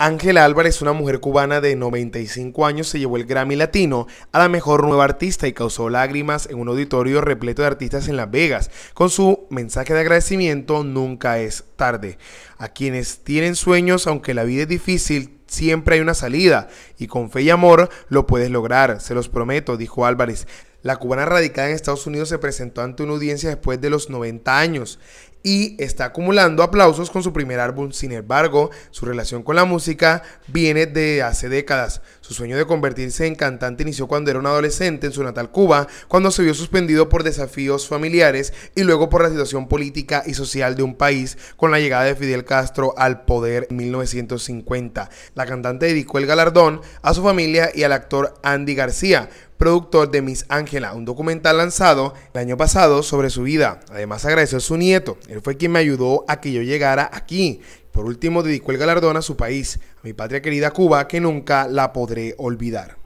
Ángela Álvarez, una mujer cubana de 95 años, se llevó el Grammy Latino a la mejor nueva artista y causó lágrimas en un auditorio repleto de artistas en Las Vegas con su mensaje de agradecimiento Nunca es tarde. A quienes tienen sueños, aunque la vida es difícil, siempre hay una salida y con fe y amor lo puedes lograr, se los prometo, dijo Álvarez. La cubana radicada en Estados Unidos se presentó ante una audiencia después de los 90 años y está acumulando aplausos con su primer álbum. Sin embargo, su relación con la música viene de hace décadas. Su sueño de convertirse en cantante inició cuando era un adolescente en su natal Cuba, cuando se vio suspendido por desafíos familiares y luego por la situación política y social de un país con la llegada de Fidel Castro al poder en 1950. La cantante dedicó el galardón a su familia y al actor Andy García productor de Miss Ángela, un documental lanzado el año pasado sobre su vida. Además agradeció a su nieto, él fue quien me ayudó a que yo llegara aquí. Por último, dedicó el galardón a su país, a mi patria querida Cuba, que nunca la podré olvidar.